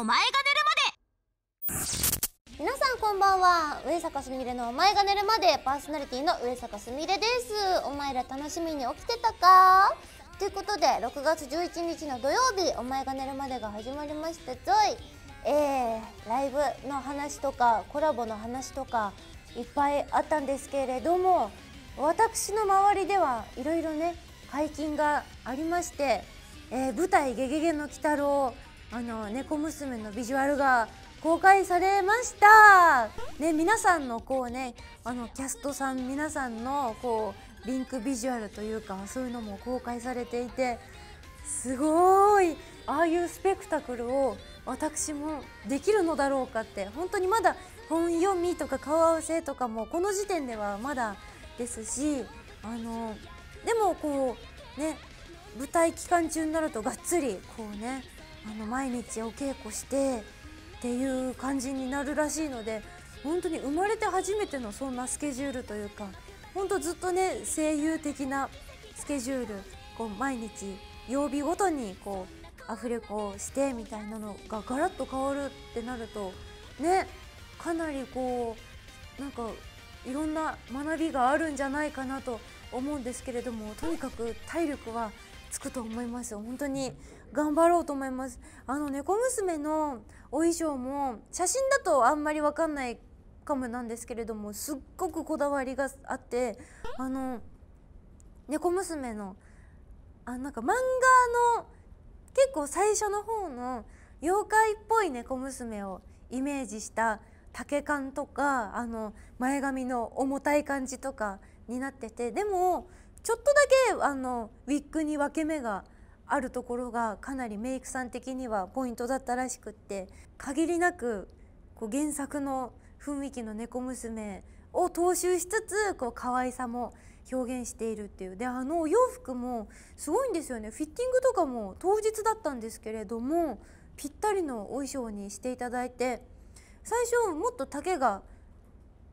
お前が寝るまで皆さんこんばんは上坂すみれのお前が寝るまでパーソナリティの上坂すみれですお前ら楽しみに起きてたかということで6月11日の土曜日お前が寝るまでが始まりましたぞいえー、ライブの話とかコラボの話とかいっぱいあったんですけれども私の周りではいろいろね解禁がありまして、えー、舞台「ゲゲゲの鬼太郎」あの猫娘のビジュアルが公開されました、ね、皆さんのこうねあのキャストさん皆さんのこうリンクビジュアルというかそういうのも公開されていてすごいああいうスペクタクルを私もできるのだろうかって本当にまだ本読みとか顔合わせとかもこの時点ではまだですしあのでもこうね舞台期間中になるとがっつりこうねあの毎日お稽古してっていう感じになるらしいので本当に生まれて初めてのそんなスケジュールというか本当ずっとね声優的なスケジュールこう毎日曜日ごとにこうアフレコをしてみたいなのがガラッと変わるってなるとねかなりこうなんかいろんな学びがあるんじゃないかなと思うんですけれどもとにかく体力はつくと思います本当に頑張ろうと思いますあの猫娘のお衣装も写真だとあんまり分かんないかもなんですけれどもすっごくこだわりがあってあの猫娘のあなんか漫画の結構最初の方の妖怪っぽい猫娘をイメージした竹缶とかあの前髪の重たい感じとかになっててでもちょっとだけあのウィッグに分け目があるところがかなりメイクさん的にはポイントだったらしくって限りなくこう原作の雰囲気の猫娘を踏襲しつつこう可愛さも表現しているっていうであのお洋服もすごいんですよねフィッティングとかも当日だったんですけれどもぴったりのお衣装にしていただいて最初もっと丈が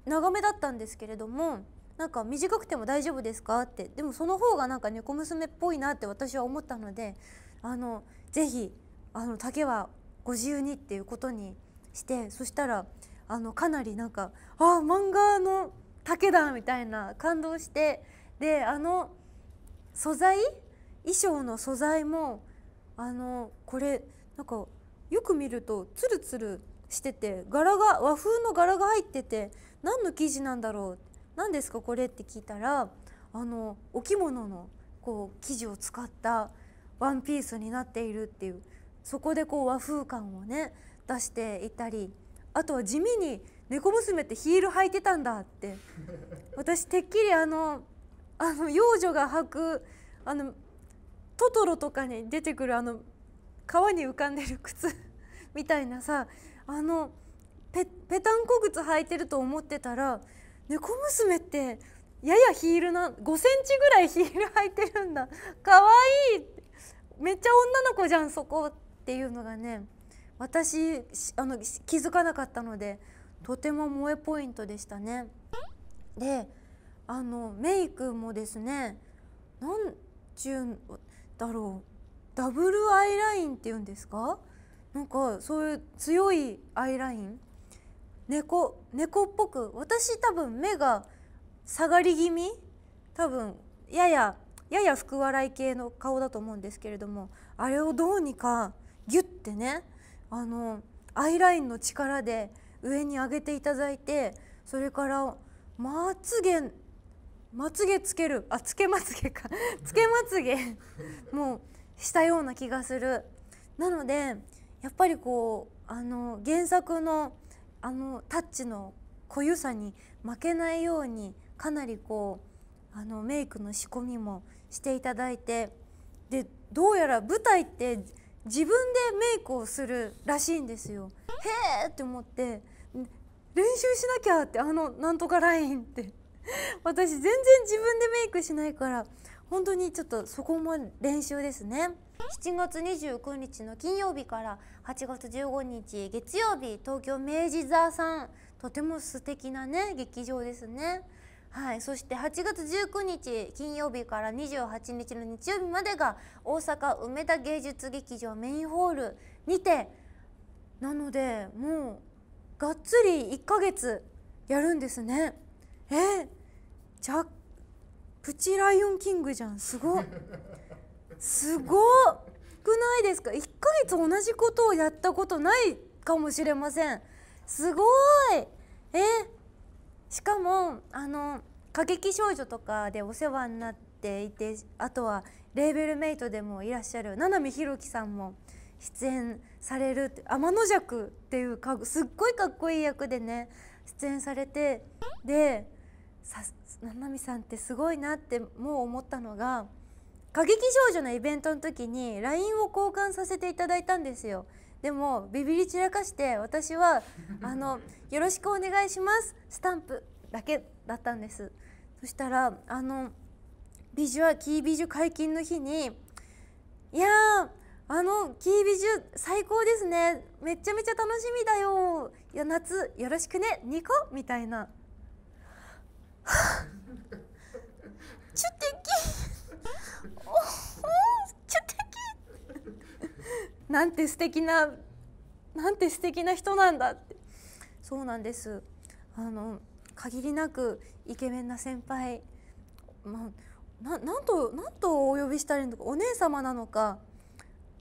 長めだったんですけれどもなんか短くても大丈夫ですかってでもその方がなんか猫娘っぽいなって私は思ったのであのぜひあの竹はご自由にっていうことにしてそしたらあのかなりなんかあ漫画の竹だみたいな感動してであの素材衣装の素材もあのこれなんかよく見るとツルツルしてて柄が和風の柄が入ってて何の生地なんだろう何ですかこれって聞いたらあのお着物のこう生地を使ったワンピースになっているっていうそこでこう和風感をね出していたりあとは地味に猫娘ってヒール履いてたんだって 私てっきりあのあの幼女が履くあのトトロとかに出てくるあの川に浮かんでる靴 みたいなさあのペタンコ靴履いてると思ってたら猫娘ってややヒールな5センチぐらいヒール履いてるんだかわいいめっちゃ女の子じゃんそこっていうのがね私あの気づかなかったのでとても萌えポイントでしたね。であのメイクもですねなんちゅうんだろうダブルアイラインっていうんですかなんかそういう強いアイライン猫猫っぽく私多分目が下がり気味多分やややや福笑い系の顔だと思うんですけれどもあれをどうにかギュッてねあのアイラインの力で上に上げていただいてそれからまつげまつげつけるあつけまつげか つけまつげもうしたような気がするなのでやっぱりこうあの原作の「あのタッチの濃ゆさに負けないようにかなりこうあのメイクの仕込みもしていただいてでどうやら舞台って自分でメイクをするらしいんですよ。へーって思って練習しなきゃってあのなんとかラインって私全然自分でメイクしないから本当にちょっとそこも練習ですね7月29日の金曜日から8月15日月曜日東京明治座さんとても素敵なね劇場ですねはい、そして8月19日金曜日から28日の日曜日までが大阪梅田芸術劇場メインホールにてなのでもうがっつり1ヶ月やるんですねえー、若プチライオンキングじゃんすごすごくないですか1ヶ月同じことをやったことないかもしれませんすごいえしかもあの過激少女とかでお世話になっていてあとはレーベルメイトでもいらっしゃる七海ひろきさんも出演される天の尺っていうかすっごいかっこいい役でね出演されてでさななみさんってすごいなってもう思ったのが歌劇少女のイベントの時に LINE を交換させていただいたんですよでもビビり散らかして私はあの「よろしくお願いします」スタンプだけだったんですそしたらあのビジュアキービジュ解禁の日に「いやあのキービジュ最高ですねめちゃめちゃ楽しみだよいや夏よろしくねニコ」みたいな ちょっときおおちょっときなんて素敵ななんて素敵な人なんだってそうなんですあの限りなくイケメンな先輩まななんとなんとお呼びしたらいいのかお姉様なのか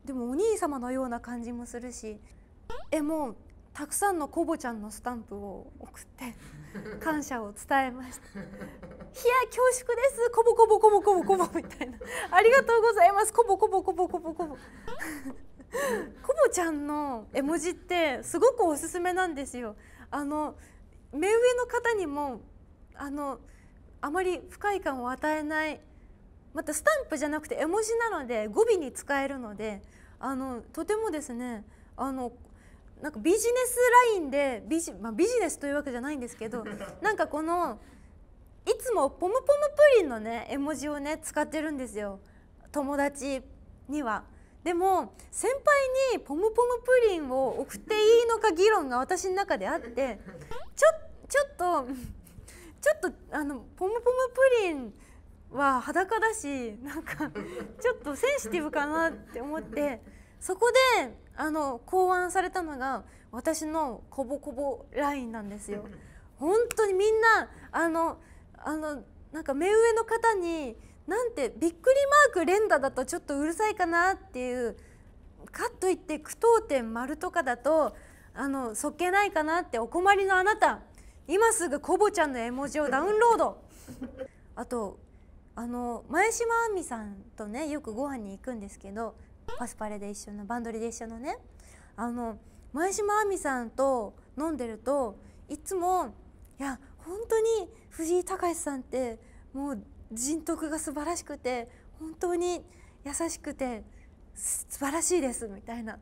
でもお兄様のような感じもするしえもうたくさんのコボちゃんのスタンプを送って 感謝を伝えました「いや恐縮ですコボコボコボコボコボ」みたいな「ありがとうございますコボコボコボコボコボ」コボちゃんの絵文字ってすごくおすすめなんですよ。あの目上の方にもあのあまり不快感を与えないまたスタンプじゃなくて絵文字なので語尾に使えるのであのとてもですねあのなんかビジネスラインでビジ,、まあ、ビジネスというわけじゃないんですけど なんかこのいつもポムポムプリンのね絵文字をね使ってるんですよ友達には。でも先輩にポムポムプリンを送っていいのか議論が私の中であってちょちょっとちょっとあのポムポムプリンは裸だしなんかちょっとセンシティブかなって思ってそこであの考案されたのが私のこぼこぼラインなんですよ。本当にみんなあのあのなんか目上の方になんてびっくりマーク連打だとちょっとうるさいかなっていうかといって句読点丸とかだとあのそっけないかなってお困りのあなた今すぐコボちゃんの絵文字をダウンロードあとあの前島亜美さんとねよくご飯に行くんですけどパスパレで一緒のバンドリで一緒のねあの前島亜美さんと飲んでるといつもいや本当に藤井隆さんってもう人徳が素晴らしくて本当に優しくて素晴らしいですみたいな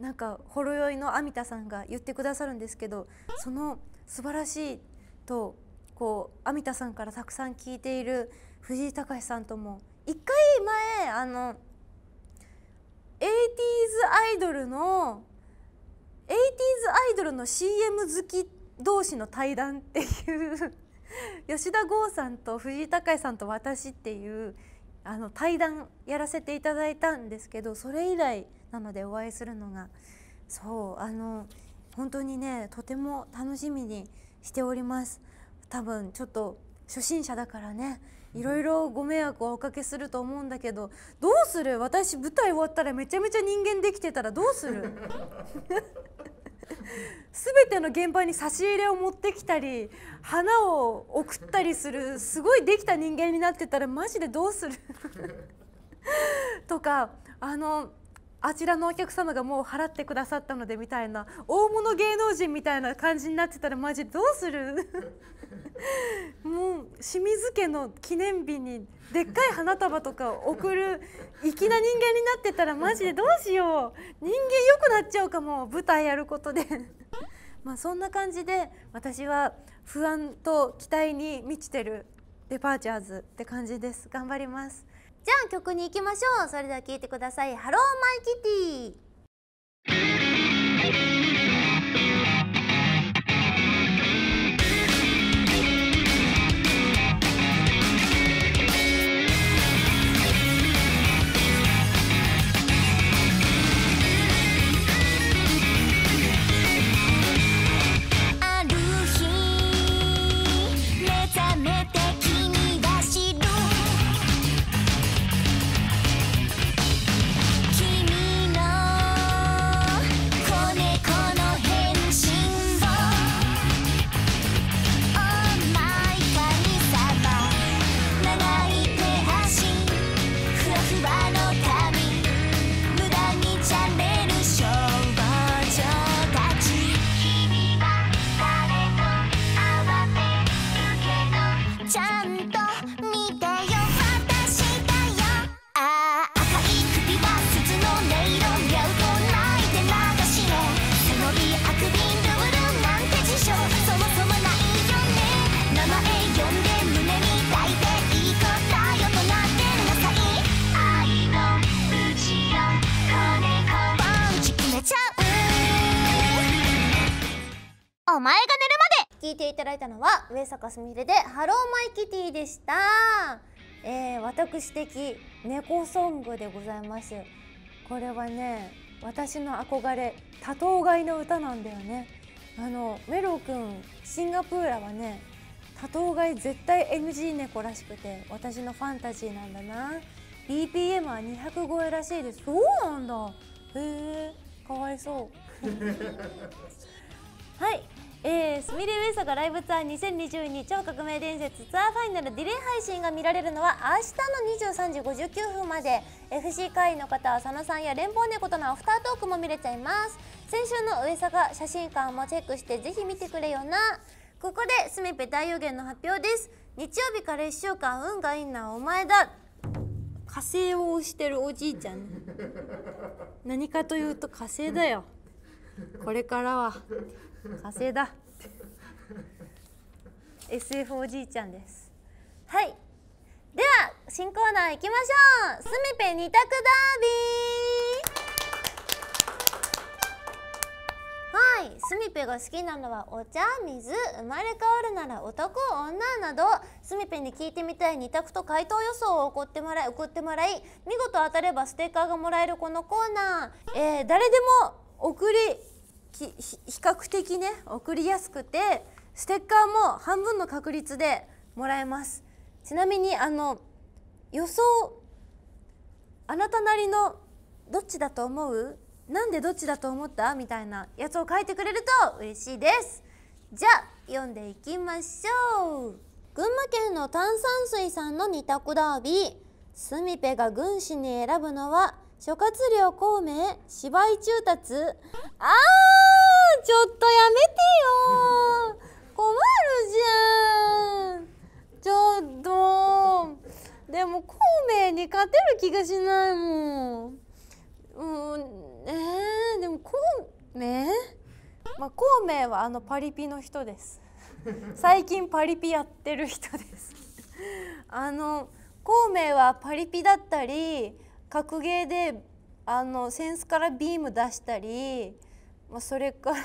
なんかほろ酔いの網田さんが言ってくださるんですけどその素晴らしいとこう弥田さんからたくさん聞いている藤井隆さんとも一回前あの 80s アイドルの 80s アイドルの CM 好き同士の対談っていう吉田剛さんと藤井隆さんと私っていうあの対談やらせていただいたんですけどそれ以来なのでお会いするのがそうあの本当にねとても楽しみにしております多分ちょっと初心者だからねいろいろご迷惑をおかけすると思うんだけどどうする私舞台終わったらめちゃめちゃ人間できてたらどうする すべての現場に差し入れを持ってきたり花を送ったりするすごいできた人間になってたらマジでどうするとかあのあちらのお客様がもう払ってくださったのでみたいな大物芸能人みたいな感じになってたらマジどうする もう清水家の記念日にでっかい花束とか送る粋な人間になってたらマジでどうしよう人間良くなっちゃうかも舞台やることで まあそんな感じで私は不安と期待に満ちてるデパーチャーズって感じです頑張ります。じゃあ曲に行きましょうそれでは聴いてください「ハローマイキティ」前が寝るまで聞いていただいたのは上坂すみれでハローマイキティでしたえー、私的猫ソングでございますこれはね私の憧れ多頭飼いの歌なんだよねあのメロ君シンガプーラはね多頭飼い絶対 NG 猫らしくて私のファンタジーなんだな BPM は200超えらしいですそうなんだへえかわいそう はいえー、スミレウエストがライブツアー2022超革命伝説ツアーファイナルディレイ配信が見られるのは明日の23時59分まで FC 会員の方は佐野さんや連邦猫とのアフタートークも見れちゃいます先週の上坂写真館もチェックしてぜひ見てくれよなここでスミペ大予言の発表です日曜日から1週間運がいいなお前だ火星を推してるおじいちゃん 何かというと火星だよこれからは稼いだ SF おじいちゃんですはいでは新コーナー行きましょうすみぺ二択ダービーはいすみぺが好きなのはお茶水生まれ変わるなら男女などすみぺに聞いてみたい二択と回答予想を送ってもらい送ってもらい見事当たればステッカーがもらえるこのコーナー、えー、誰でも送り比較的ね送りやすくてステッカーも半分の確率でもらえますちなみにあの予想あなたなりのどっちだと思うなんでどっちだと思ったみたいなやつを書いてくれると嬉しいですじゃあ読んでいきましょう群馬県の炭酸水さんの2択ダービースミペが軍師に選ぶのは「諸葛亮孔明芝居中達あーちょっとやめてよ困るじゃんちょっとでも孔明に勝てる気がしないもんうんえー、でも孔明まあ、孔明はあのパリピの人です最近パリピやってる人ですあの孔明はパリピだったり格ゲーであのセンスからビーム出したり、まあ、それから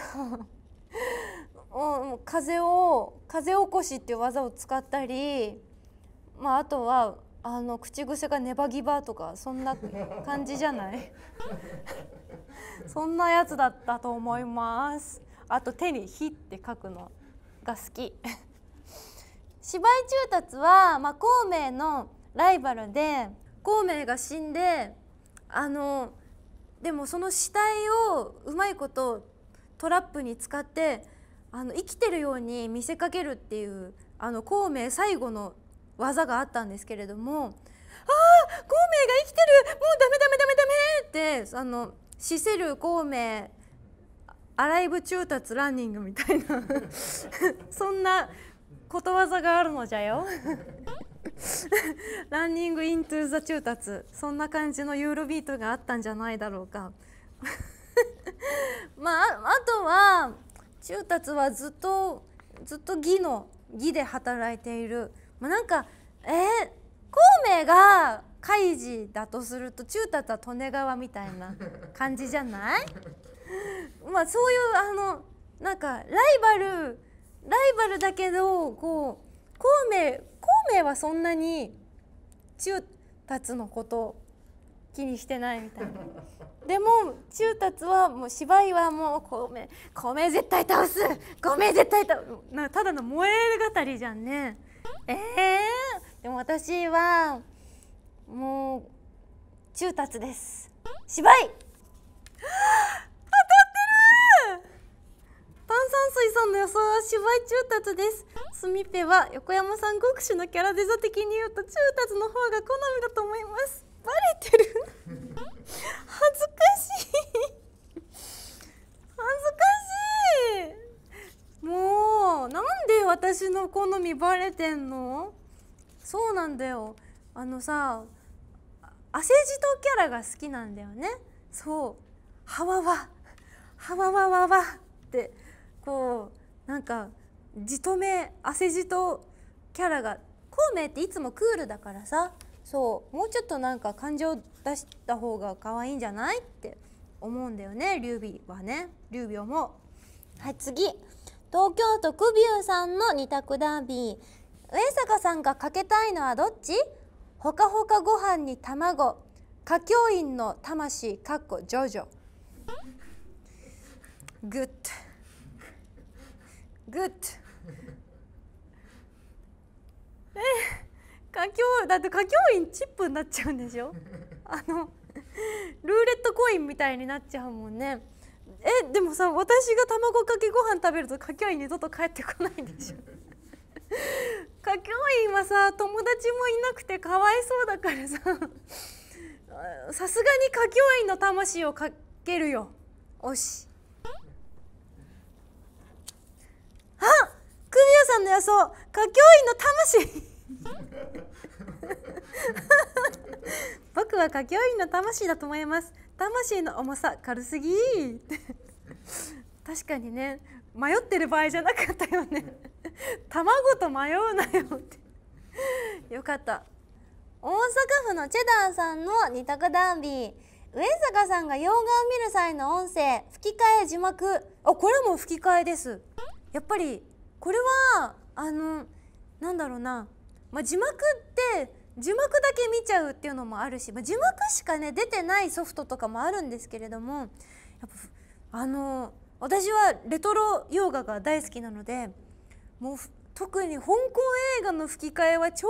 もう風を風起こしっていう技を使ったり、まあ、あとはあの口癖がネバギバとかそんな感じじゃない そんなやつだったと思いますあと手に「火」って書くのが好き 芝居中達は、まあ、孔明のライバルで孔明が死んであのでもその死体をうまいことトラップに使ってあの生きてるように見せかけるっていうあの孔明最後の技があったんですけれども「ああ孔明が生きてるもうダメダメダメダメ!」ってあの死せる孔明アライブ中達ランニングみたいな そんなことわざがあるのじゃよランニングイントゥーザ中達そんな感じのユーロビートがあったんじゃないだろうか まああとは中達はずっとずっと義の義で働いている、まあ、なんかえー、孔明が開示だとすると中達は利根川みたいな感じじゃない まあそういうあのなんかライバルライバルだけどこう孔明孔明はそんなに中達のこと気にしてないみたいなでも中達はもう芝居はもう孔明孔明絶対倒す孔明絶対倒すなただの燃え語りじゃんねええー、でも私はもう中達です芝居当たってる炭酸水さんの予想は芝居中達ですスミペは横山さん国主のキャラデザ的に言うと中達の方が好みだと思いますバレてる 恥ずかしい恥ずかしいもうなんで私の好みバレてんのそうなんだよあのさ汗じとキャラが好きなんだよねそうはわわはわわわわってこうなんかじとめ汗じとキャラが孔明っていつもクールだからさそうもうちょっとなんか感情出した方が可愛いんじゃないって思うんだよね劉備はね劉備もはい次東京都クビューさんの二択ダービー上坂さんがかけたいのはどっちほかほかご飯に卵歌教員の魂かっこジョジョグッドグッドえ 佳境だって歌教員チップになっちゃうんでしょ あのルーレットコインみたいになっちゃうもんねえでもさ私が卵かけご飯食べると歌教員二度と帰ってこないでしょ 佳境院はさ友達もいなくてかわいそうだからささすがに歌教員の魂をかけるよおしさんの予想歌教員の魂僕は歌教員の魂だと思います魂の重さ軽すぎ確かにね迷ってる場合じゃなかったよね卵と迷うなよってよかった大阪府のチェダーさんの二択ダンビー上坂さんが洋画を見る際の音声吹き替え字幕あこれも吹き替えですやっぱりこれはあのなんだろうな、まあ、字幕って字幕だけ見ちゃうっていうのもあるし、まあ、字幕しかね出てないソフトとかもあるんですけれどもやっぱあの私はレトロ洋画が大好きなのでもう特に香港映画の吹き替えは超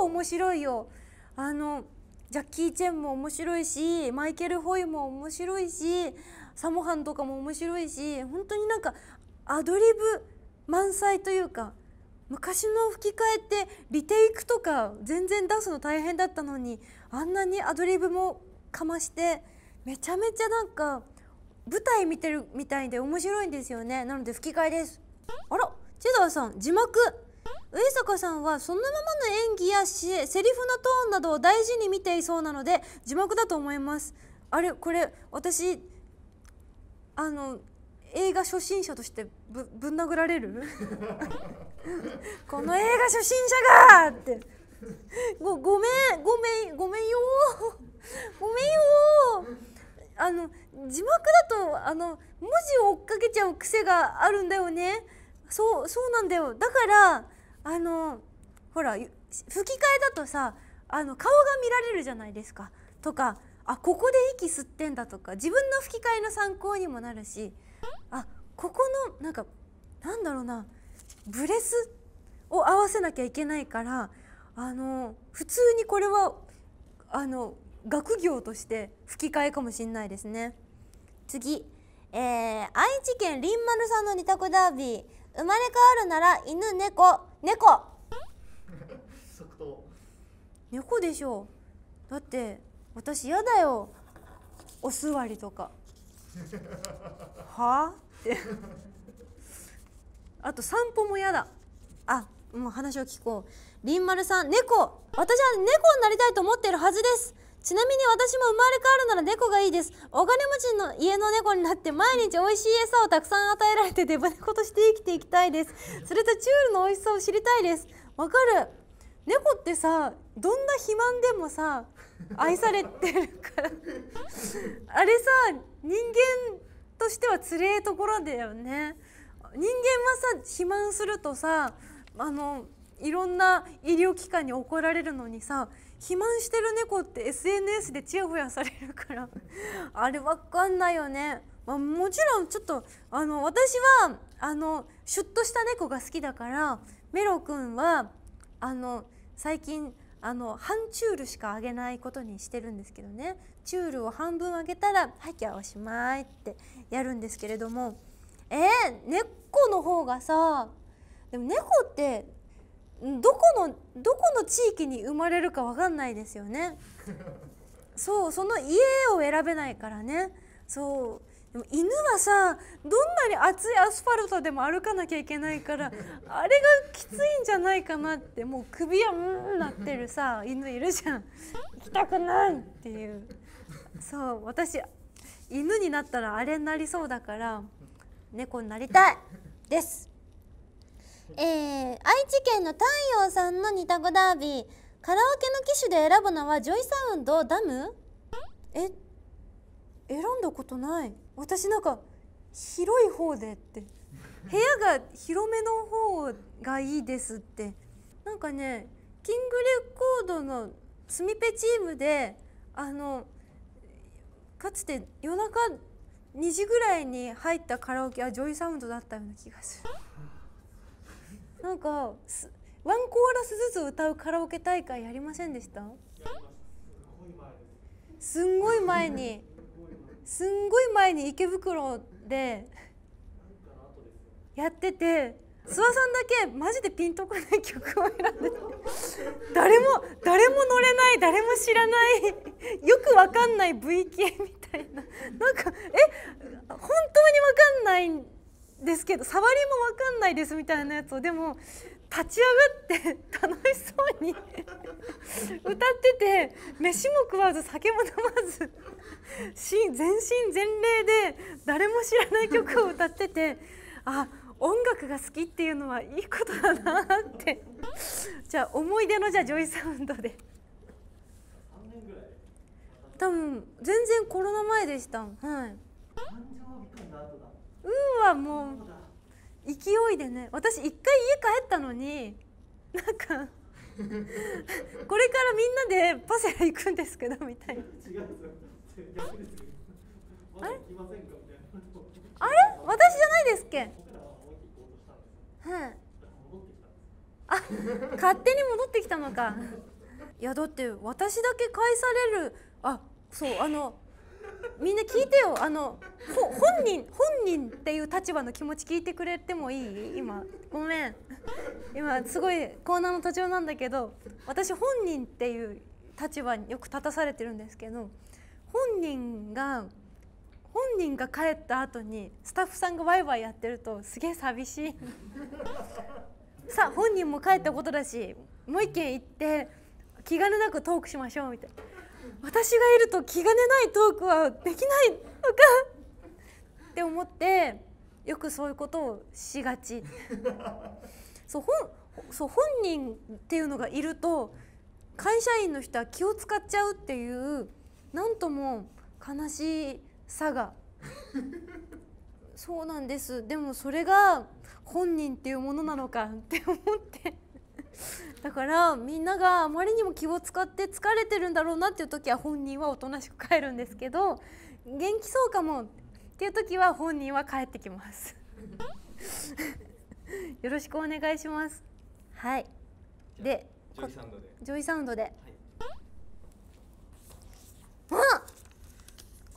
超面白いよあのジャッキー・チェンも面白いしマイケル・ホイも面白いしサモハンとかも面白いし本当になんかアドリブ満載というか昔の吹き替えってリテイクとか全然出すの大変だったのにあんなにアドリブもかましてめちゃめちゃなんか舞台見てるみたいで面白いんですよねなので吹き替えですあらチェダーさん字幕上坂さんはそのままの演技やセリフのトーンなどを大事に見ていそうなので字幕だと思いますあれこれ私あの映画初心者としてぶぶん殴られる この映画初心者がってごごめんごめんごめんよごめんよあの字幕だとあの文字を追っかけちゃう癖があるんだよねそうそうなんだよだからあのほら吹き替えだとさあの顔が見られるじゃないですかとかあここで息吸ってんだとか自分の吹き替えの参考にもなるしあここのなんかなんだろうなブレスを合わせなきゃいけないからあの普通にこれはあの学業として吹き替えかもしれないですね次、えー、愛知県りんまるさんの二択ダービー生まれ変わるなら犬猫猫猫でしょうだって私嫌だよお座りとか はあって あと散歩も嫌だあもう話を聞こうりんまるさん猫私は猫になりたいと思っているはずですちなみに私も生まれ変わるなら猫がいいですお金持ちの家の猫になって毎日美味しい餌をたくさん与えられてデバ猫として生きていきたいですそれとチュールの美味しさを知りたいですわかる猫ってさどんな肥満でもさ 愛されてるからあれさ人間としてはつれえところだよね人間はさ肥満するとさあのいろんな医療機関に怒られるのにさ肥満してる猫って SNS でちやほやされるからあれわかんないよね、まあ、もちろんちょっとあの私はあのシュッとした猫が好きだからメロ君はあの最近あの半チュールしかあげないことにしてるんですけどねチュールを半分あげたら「はい今日おしまい」ってやるんですけれどもえー、この方がさでも猫ってどこのどこの地域に生まれるか分かんないですよね。そうその家を選べないからねそうでも犬はさどんなに熱いアスファルトでも歩かなきゃいけないから あれがきついんじゃないかなってもう首はうんなってるさ犬いるじゃん行きたくないっていうそう私犬になったらあれになりそうだから猫になりたいですえー、愛知県の太陽さんの二択ダービーカラオケの機種で選ぶのはジョイサウンドダムえ選んだことない私なんか広い方でって部屋が広めの方がいいですってなんかねキングレコードのスミペチームであのかつて夜中2時ぐらいに入ったカラオケはジョイサウンドだったような気がするなんかワンコーラスずつ歌うカラオケ大会やりませんでしたすんごい前にすんごい前に池袋でやってて諏訪さんだけマジでピンとこない曲を選んで誰も誰も乗れない誰も知らないよくわかんない V 系みたいななんかえ本当にわかんないんですけど触りもわかんないですみたいなやつをでも立ち上がって楽しそうに歌ってて飯も食わず酒も飲まず全身全霊で誰も知らない曲を歌っててあ音楽が好きっていうのはいいことだなってじゃあ思い出のじゃあジョイサウンドで多分全然コロナ前でしたはいうんはもう勢いでね私一回家帰ったのになんかこれからみんなでパセラ行くんですけどみたいな。あれあれ私じゃないですっけはい。あ勝手に戻ってきたのか。いやだって私だけ返されるあそうあのみんな聞いてよあの本人本人っていう立場の気持ち聞いてくれてもいい今ごめん今すごいコーナーの途中なんだけど私本人っていう立場によく立たされてるんですけど本人が本人が帰った後にスタッフさんがワイワイやってるとすげえ寂しいさあ本人も帰ったことだしもう一軒行って気兼ねなくトークしましょうみたいな。私がいると気兼ねないトークはできないのか って思ってよくそういうことをしがち そう本そう本人っていうのがいると会社員の人は気を使っちゃうっていう何とも悲しさが そうなんですでもそれが本人っていうものなのかって思ってだからみんながあまりにも気を使って疲れてるんだろうなっていう時は本人はおとなしく帰るんですけど元気そうかもっていう時は本人は帰ってきます よろしくお願いしますはいでジョイサウンドでジョイサウンドで、はい、あ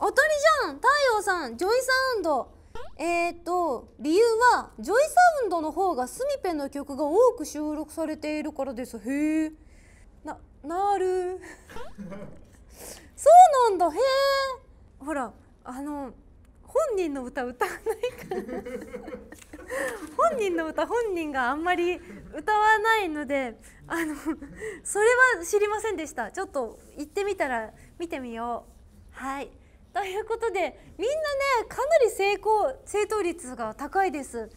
当たりじゃん太陽さんジョイサウンドえっ、ー、と理由はジョイサウンドの方がスミペの曲が多く収録されているからですへえななる そうなんだへえほらあの本人の歌歌わないから本人の歌本人があんまり歌わないのであのそれは知りませんでしたちょっと行ってみたら見てみようはいということでみんなねかなり成功正答率が高いです。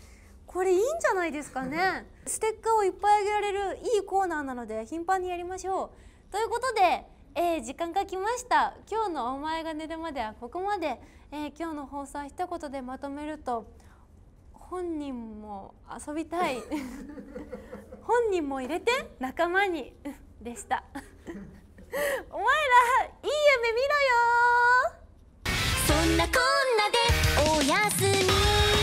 これいいんじゃないですかねステッカーをいっぱいあげられるいいコーナーなので頻繁にやりましょう。ということで、えー、時間が来ました今日の「お前が寝るまで」はここまで、えー、今日の放送は一言でまとめると本人も遊びたい 本人も入れて仲間にでした。お前らいい夢見ろよんなこんなでおやすみ